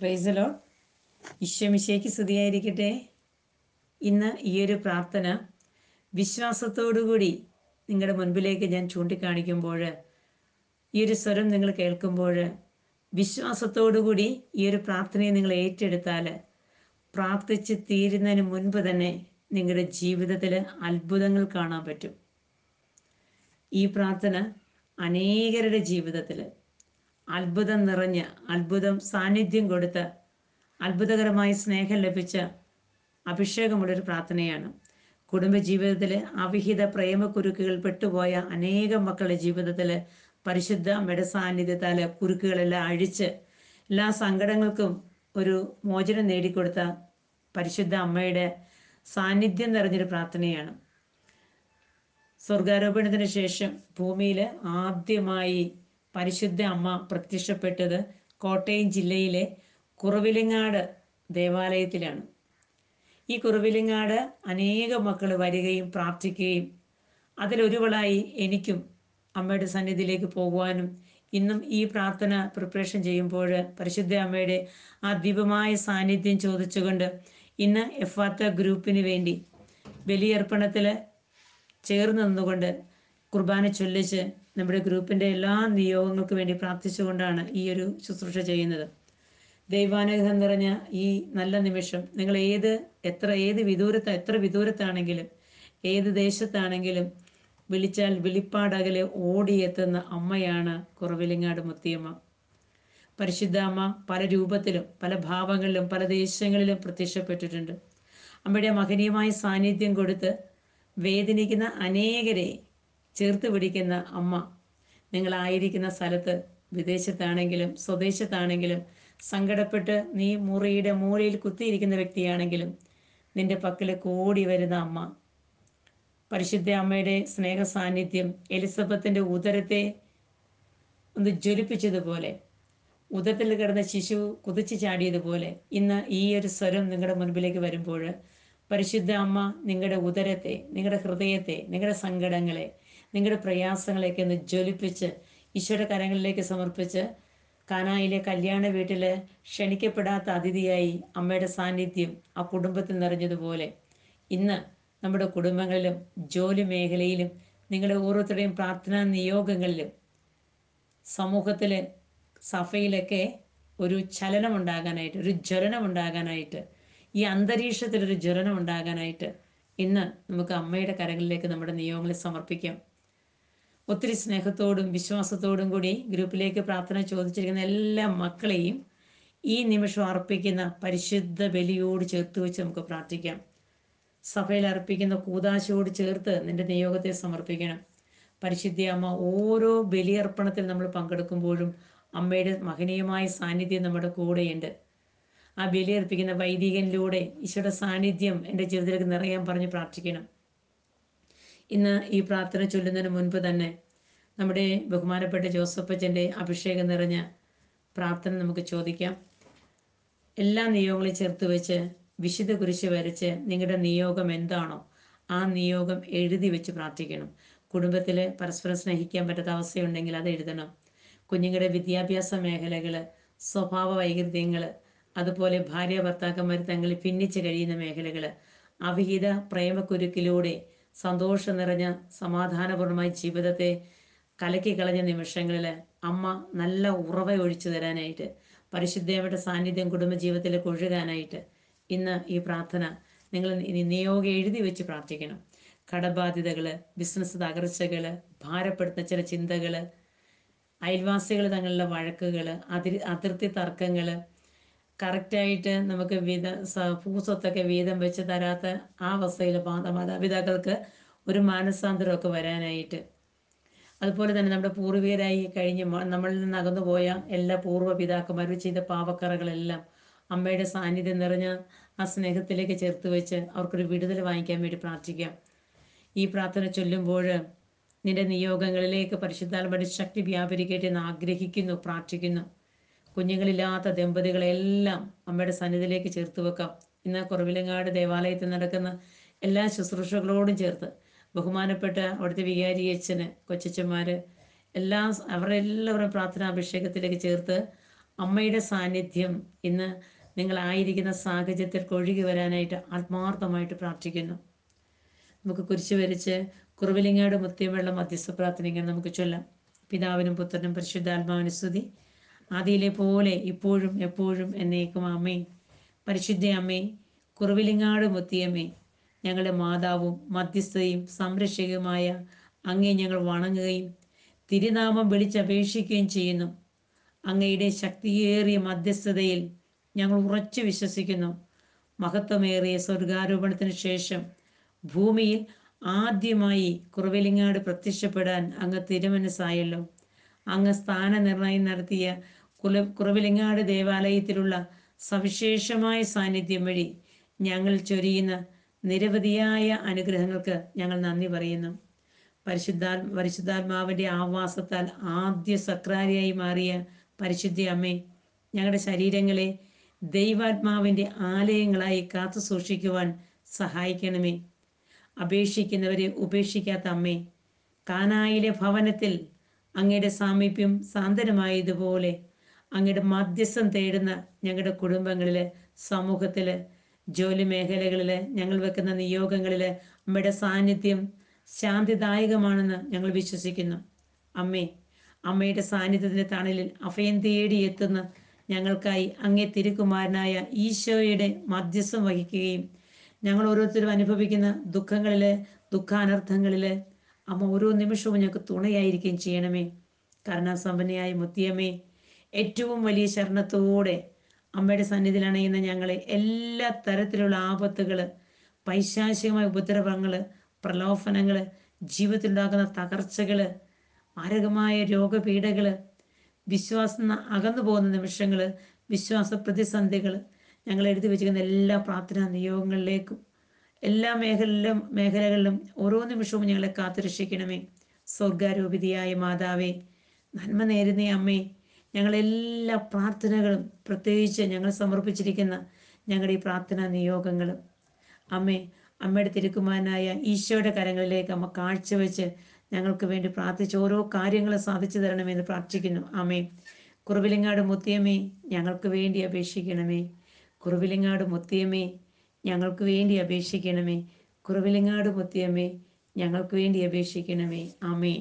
പ്രൈസലോ ഈശ്വമിശേക്ക് സ്തുതിയായിരിക്കട്ടെ ഇന്ന് ഈ ഒരു പ്രാർത്ഥന വിശ്വാസത്തോടുകൂടി നിങ്ങളുടെ മുൻപിലേക്ക് ഞാൻ ചൂണ്ടിക്കാണിക്കുമ്പോൾ ഈ ഒരു സ്വരം നിങ്ങൾ കേൾക്കുമ്പോൾ വിശ്വാസത്തോടുകൂടി ഈ ഒരു പ്രാർത്ഥനയെ നിങ്ങൾ ഏറ്റെടുത്താൽ പ്രാർത്ഥിച്ച് തീരുന്നതിന് മുൻപ് തന്നെ നിങ്ങളുടെ ജീവിതത്തിൽ അത്ഭുതങ്ങൾ കാണാൻ പറ്റും ഈ പ്രാർത്ഥന അനേകരുടെ ജീവിതത്തിൽ അത്ഭുതം നിറഞ്ഞ് അത്ഭുതം സാന്നിധ്യം കൊടുത്ത് അത്ഭുതകരമായ സ്നേഹം ലഭിച്ച അഭിഷേകമുള്ളൊരു പ്രാർത്ഥനയാണ് കുടുംബജീവിതത്തിൽ അവിഹിത പ്രേമക്കുരുക്കുകൾ പെട്ടുപോയ അനേകം മക്കളുടെ ജീവിതത്തിൽ പരിശുദ്ധ മെടസാന്നിധ്യത്താൽ കുരുക്കുകളെല്ലാം അഴിച്ച് എല്ലാ സങ്കടങ്ങൾക്കും ഒരു മോചനം നേടിക്കൊടുത്ത പരിശുദ്ധ അമ്മയുടെ സാന്നിധ്യം നിറഞ്ഞൊരു പ്രാർത്ഥനയാണ് സ്വർഗാരോപണത്തിന് ശേഷം ഭൂമിയിൽ ആദ്യമായി പരിശുദ്ധ അമ്മ പ്രത്യക്ഷപ്പെട്ടത് കോട്ടയം ജില്ലയിലെ കുറവിലങ്ങാട് ദേവാലയത്തിലാണ് ഈ കുറവിലങ്ങാട് അനേക മക്കൾ വരികയും പ്രാർത്ഥിക്കുകയും അതിലൊരുവളായി എനിക്കും അമ്മയുടെ സന്നിധിയിലേക്ക് പോകുവാനും ഇന്നും ഈ പ്രാർത്ഥന പ്രിപ്പറേഷൻ ചെയ്യുമ്പോൾ പരിശുദ്ധ അമ്മയുടെ ആ ദീപമായ സാന്നിധ്യം ചോദിച്ചുകൊണ്ട് ഇന്ന് ആർത്ത ഗ്രൂപ്പിന് വേണ്ടി ബലിയർപ്പണത്തിൽ ചേർന്ന് നിന്നുകൊണ്ട് കുർബാന ചൊല്ലിച്ച് നമ്മുടെ ഗ്രൂപ്പിൻ്റെ എല്ലാ നിയോഗങ്ങൾക്കും വേണ്ടി പ്രാർത്ഥിച്ചുകൊണ്ടാണ് ഈ ഒരു ശുശ്രൂഷ ചെയ്യുന്നത് ദൈവാനുഗ്രഹം നിറഞ്ഞ ഈ നല്ല നിമിഷം നിങ്ങൾ ഏത് എത്ര ഏത് വിദൂരത്ത് എത്ര വിദൂരത്താണെങ്കിലും ഏത് ദേശത്താണെങ്കിലും വിളിച്ചാൽ വിളിപ്പാടകലെ ഓടിയെത്തുന്ന അമ്മയാണ് കുറവിലിങ്ങാട് മുത്തിയമ്മ പരിശുദ്ധ അമ്മ പല രൂപത്തിലും പല ഭാവങ്ങളിലും പല ദേശങ്ങളിലും പ്രത്യക്ഷപ്പെട്ടിട്ടുണ്ട് അമ്മയുടെ മഹനീയമായ സാന്നിധ്യം കൊടുത്ത് വേദനിക്കുന്ന അനേകരെ ചേർത്ത് പിടിക്കുന്ന അമ്മ നിങ്ങളായിരിക്കുന്ന സ്ഥലത്ത് വിദേശത്താണെങ്കിലും സ്വദേശത്താണെങ്കിലും സങ്കടപ്പെട്ട് നീ മുറിയുടെ മൂലയിൽ കുത്തിയിരിക്കുന്ന വ്യക്തിയാണെങ്കിലും നിന്റെ പക്കൽ കൂടി വരുന്ന അമ്മ പരിശുദ്ധ അമ്മയുടെ സ്നേഹ സാന്നിധ്യം എലിസബത്തിന്റെ ഉദരത്തെ ഒന്ന് ജ്വലിപ്പിച്ചതുപോലെ ഉദരത്തിൽ കിടന്ന ശിശു കുതിച്ചു ചാടിയതുപോലെ ഇന്ന് ഈ ഒരു സ്വരം നിങ്ങളുടെ മുൻപിലേക്ക് വരുമ്പോൾ പരിശുദ്ധ അമ്മ നിങ്ങളുടെ ഉദരത്തെ നിങ്ങളുടെ ഹൃദയത്തെ നിങ്ങളുടെ സങ്കടങ്ങളെ നിങ്ങളുടെ പ്രയാസങ്ങളെയൊക്കെ ഒന്ന് ജ്വലിപ്പിച്ച് ഈശോയുടെ കരങ്ങളിലേക്ക് സമർപ്പിച്ച് കാനായിലെ കല്യാണ വീട്ടിൽ ക്ഷണിക്കപ്പെടാത്ത അതിഥിയായി അമ്മയുടെ സാന്നിധ്യം ആ കുടുംബത്തിൽ നിറഞ്ഞതുപോലെ ഇന്ന് നമ്മുടെ കുടുംബങ്ങളിലും ജോലി മേഖലയിലും നിങ്ങളുടെ ഓരോരുത്തരുടെയും പ്രാർത്ഥനാ നിയോഗങ്ങളിലും സമൂഹത്തിലെ സഭയിലൊക്കെ ഒരു ഉണ്ടാകാനായിട്ട് ഒരു ജ്വലനം ഉണ്ടാകാനായിട്ട് ഈ അന്തരീക്ഷത്തിലൊരു ജ്വലനം ഉണ്ടാകാനായിട്ട് ഇന്ന് നമുക്ക് അമ്മയുടെ കരങ്ങളിലേക്ക് നമ്മുടെ നിയോഗങ്ങളെ സമർപ്പിക്കാം ഒത്തിരി സ്നേഹത്തോടും വിശ്വാസത്തോടും കൂടി ഗ്രൂപ്പിലേക്ക് പ്രാർത്ഥന ചോദിച്ചിരിക്കുന്ന എല്ലാ മക്കളെയും ഈ നിമിഷം അർപ്പിക്കുന്ന പരിശുദ്ധ ബലിയോട് ചേർത്ത് വെച്ച് നമുക്ക് പ്രാർത്ഥിക്കാം സഭയിൽ അർപ്പിക്കുന്ന കൂതാശയോട് ചേർത്ത് നിന്റെ നിയോഗത്തെ സമർപ്പിക്കണം പരിശുദ്ധി അമ്മ ഓരോ ബലിയർപ്പണത്തിൽ നമ്മൾ പങ്കെടുക്കുമ്പോഴും അമ്മയുടെ മഹനീയമായ സാന്നിധ്യം നമ്മുടെ കൂടെയുണ്ട് ആ ബലിയർപ്പിക്കുന്ന വൈദികനിലൂടെ ഈശോയുടെ സാന്നിധ്യം എൻ്റെ ജീവിതത്തിലേക്ക് നിറയാൻ പറഞ്ഞ് പ്രാർത്ഥിക്കണം ഇന്ന് ഈ പ്രാർത്ഥന ചൊല്ലുന്നതിന് മുൻപ് തന്നെ നമ്മുടെ ബഹുമാനപ്പെട്ട ജോസഫച്ചൻ്റെ അഭിഷേകം നിറഞ്ഞ പ്രാർത്ഥന നമുക്ക് ചോദിക്കാം എല്ലാ നിയോഗങ്ങളും ചേർത്ത് വെച്ച് വിശുദ്ധ കുരിശ് വരച്ച് നിങ്ങളുടെ നിയോഗം എന്താണോ ആ നിയോഗം എഴുതി വെച്ച് പ്രാർത്ഥിക്കണം കുടുംബത്തിൽ പരസ്പരം സ്നേഹിക്കാൻ പറ്റാത്ത അവസ്ഥയുണ്ടെങ്കിൽ അത് എഴുതണം കുഞ്ഞുങ്ങളുടെ വിദ്യാഭ്യാസ മേഖലകൾ സ്വഭാവ വൈകൃതങ്ങൾ അതുപോലെ ഭാര്യ ഭർത്താക്കന്മാർ തങ്ങളിൽ ഭിന്നിച്ച് കഴിയുന്ന മേഖലകൾ അവിഹിത പ്രേമക്കുരുക്കിലൂടെ സന്തോഷം നിറഞ്ഞ സമാധാനപൂർണമായി ജീവിതത്തെ കലക്കി കളഞ്ഞ നിമിഷങ്ങളിൽ അമ്മ നല്ല ഉറവ ഒഴിച്ചു തരാനായിട്ട് പരിശുദ്ധയുടെ സാന്നിധ്യം കുടുംബജീവിതത്തിൽ കൊഴുകാനായിട്ട് ഇന്ന് ഈ പ്രാർത്ഥന നിങ്ങൾ നിയോഗം എഴുതി വെച്ച് പ്രാർത്ഥിക്കണം കടബാധ്യതകൾ ബിസിനസ് തകർച്ചകൾ ഭാരപ്പെടുത്തുന്ന ചില ചിന്തകൾ അയൽവാസികൾ തങ്ങളുടെ വഴക്കുകൾ അതിർ അതിർത്തി തർക്കങ്ങൾ കറക്റ്റായിട്ട് നമുക്ക് വീത ഭൂസ്വത്തൊക്കെ വീതം വെച്ച് തരാത്ത ആ അവസ്ഥയിൽ മാതാപിതാക്കൾക്ക് ഒരു മാനസാന്തരമൊക്കെ വരാനായിട്ട് അതുപോലെ തന്നെ നമ്മുടെ പൂർവികരായി കഴിഞ്ഞ് നമ്മളിൽ നിന്ന് അകന്നുപോയ എല്ലാ പൂർവ്വ പിതാക്കന്മാരും ചെയ്ത പാവക്കറകളെല്ലാം അമ്മയുടെ സാന്നിധ്യം നിറഞ്ഞ ആ സ്നേഹത്തിലേക്ക് ചേർത്ത് വെച്ച് അവർക്കൊരു വിടുതൽ വാങ്ങിക്കാൻ വേണ്ടി പ്രാർത്ഥിക്കാം ഈ പ്രാർത്ഥന ചൊല്ലുമ്പോൾ നിന്റെ നിയോഗങ്ങളിലേക്ക് പരിശുദ്ധാൽ ശക്തി വ്യാപരിക്കട്ടെ എന്ന് ആഗ്രഹിക്കുന്നു പ്രാർത്ഥിക്കുന്നു കുഞ്ഞുങ്ങളില്ലാത്ത ദമ്പതികളെല്ലാം അമ്മയുടെ സന്നിധിയിലേക്ക് ചേർത്ത് വെക്കാം ഇന്ന് കുറവിലങ്ങാട് ദേവാലയത്തിൽ നടക്കുന്ന എല്ലാ ശുശ്രൂഷകളോടും ചേർത്ത് ബഹുമാനപ്പെട്ട അവിടുത്തെ വികാരി അച്ഛന് കൊച്ചച്ഛന്മാര് എല്ലാ അവരെല്ലാവരും പ്രാർത്ഥനാ അഭിഷേകത്തിലേക്ക് ചേർത്ത് അമ്മയുടെ സാന്നിധ്യം ഇന്ന് ആയിരിക്കുന്ന സാഹചര്യത്തിൽ ഒഴുകി വരാനായിട്ട് ആത്മാർത്ഥമായിട്ട് പ്രാർത്ഥിക്കുന്നു നമുക്ക് കുരിശു വരിച്ച് കുറവിലിങ്ങാട് വെള്ളം മധ്യസ്ഥ പ്രാർത്ഥനയ്ക്ക് നമുക്ക് ചൊല്ലാം പിതാവിനും പുത്രനും പരിശുദ്ധാത്മാവിനും സ്തുതി ആദിയിലെ പോലെ ഇപ്പോഴും എപ്പോഴും എന്നേക്കും അമ്മേ പരിശുദ്ധ അമ്മേ കുറവിലിങ്ങാട് മുത്തിയമ്മേ ഞങ്ങളുടെ മാതാവും മധ്യസ്ഥയും സംരക്ഷകയുമായ അങ്ങേ ഞങ്ങൾ വണങ്ങുകയും തിരുനാമം വിളിച്ചപേക്ഷിക്കുകയും ചെയ്യുന്നു അങ്ങയുടെ ശക്തിയേറിയ മധ്യസ്ഥതയിൽ ഞങ്ങൾ ഉറച്ചു വിശ്വസിക്കുന്നു മഹത്വമേറിയ സ്വർഗാരോപണത്തിന് ശേഷം ഭൂമിയിൽ ആദ്യമായി കുറവിലിങ്ങാട് പ്രത്യക്ഷപ്പെടാൻ അങ്ങ് തിരുമനസ്സായല്ലോ അങ്ങ് സ്ഥാന നിർണയം നടത്തിയ കുല കുറവിലങ്ങാട് ദേവാലയത്തിലുള്ള സവിശേഷമായ സാന്നിധ്യം വഴി ഞങ്ങൾ ചൊരിയുന്ന നിരവധിയായ അനുഗ്രഹങ്ങൾക്ക് ഞങ്ങൾ നന്ദി പറയുന്നു പരിശുദ്ധാ പരിശുദ്ധാത്മാവിന്റെ ആവാസത്താൽ ആദ്യ സക്രാരിയായി മാറിയ പരിശുദ്ധി അമ്മേ ഞങ്ങളുടെ ശരീരങ്ങളെ ദൈവാത്മാവിന്റെ ആലയങ്ങളായി കാത്തു സൂക്ഷിക്കുവാൻ സഹായിക്കണമേ അപേക്ഷിക്കുന്നവരെ ഉപേക്ഷിക്കാത്ത അമ്മേ കാനായിലെ ഭവനത്തിൽ അങ്ങയുടെ സാമീപ്യം സാന്ദ്രമായതുപോലെ അങ്ങയുടെ മധ്യസ്ഥം തേടുന്ന ഞങ്ങളുടെ കുടുംബങ്ങളില് സമൂഹത്തില് ജോലി മേഖലകളില് ഞങ്ങൾ വെക്കുന്ന നിയോഗങ്ങളില് അമ്മയുടെ സാന്നിധ്യം ശാന്തിദായകമാണെന്ന് ഞങ്ങൾ വിശ്വസിക്കുന്നു അമ്മേ അമ്മയുടെ സാന്നിധ്യത്തിന്റെ തണലിൽ അഭയം തേടി എത്തുന്ന ഞങ്ങൾക്കായി അങ്ങേ തിരുക്കുമാരനായ ഈശോയുടെ മധ്യസ്ഥം വഹിക്കുകയും ഞങ്ങൾ ഓരോരുത്തരും അനുഭവിക്കുന്ന ദുഃഖങ്ങളില് ദുഃഖാനർത്ഥങ്ങളില് അമ്മ ഓരോ നിമിഷവും ഞങ്ങൾക്ക് തുണയായിരിക്കുകയും ചെയ്യണമേ കരുണാസമ്പന്നയായ മുത്തിയമ്മേ ഏറ്റവും വലിയ ശരണത്തോടെ അമ്മയുടെ സന്നിധിയിൽ അണയുന്ന ഞങ്ങളെ എല്ലാ തരത്തിലുള്ള ആപത്തുകൾ പൈശാചികമായ ഉപദ്രവങ്ങൾ പ്രലോഭനങ്ങൾ ജീവിതത്തിലുണ്ടാകുന്ന തകർച്ചകൾ മാരകമായ രോഗപീഠകൾ വിശ്വാസം അകന്നു പോകുന്ന നിമിഷങ്ങൾ വിശ്വാസ പ്രതിസന്ധികൾ ഞങ്ങൾ എഴുതി വെച്ചിരിക്കുന്ന എല്ലാ പ്രാർത്ഥനാ നിയോഗങ്ങളിലേക്കും എല്ലാ മേഖലയിലും മേഖലകളിലും ഓരോ നിമിഷവും ഞങ്ങളെ കാത്തുരക്ഷിക്കണമേ സ്വർഗാരോപിതിയായ മാതാവേ നന്മ നേരുന്ന അമ്മേ ഞങ്ങളെല്ലാ പ്രാർത്ഥനകളും പ്രത്യേകിച്ച് ഞങ്ങൾ സമർപ്പിച്ചിരിക്കുന്ന ഞങ്ങളുടെ ഈ പ്രാർത്ഥനാ നിയോഗങ്ങളും അമ്മേ അമ്മയുടെ തിരുക്കുമാനായ ഈശോയുടെ കരങ്ങളിലേക്ക് അമ്മ കാഴ്ചവെച്ച് ഞങ്ങൾക്ക് വേണ്ടി പ്രാർത്ഥിച്ച് ഓരോ കാര്യങ്ങളും സാധിച്ചു തരണമെന്ന് പ്രാർത്ഥിക്കുന്നു അമ്മേ കുറവിലിങ്ങാട് മുത്തിയമ്മേ ഞങ്ങൾക്ക് വേണ്ടി അപേക്ഷിക്കണമേ കുറവിലിങ്ങാട് മുത്തിയമ്മേ ഞങ്ങൾക്ക് വേണ്ടി അപേക്ഷിക്കണമേ കുറവിലിങ്ങാട് മുത്തിയമ്മേ ഞങ്ങൾക്ക് വേണ്ടി അപേക്ഷിക്കണമേ ആമേ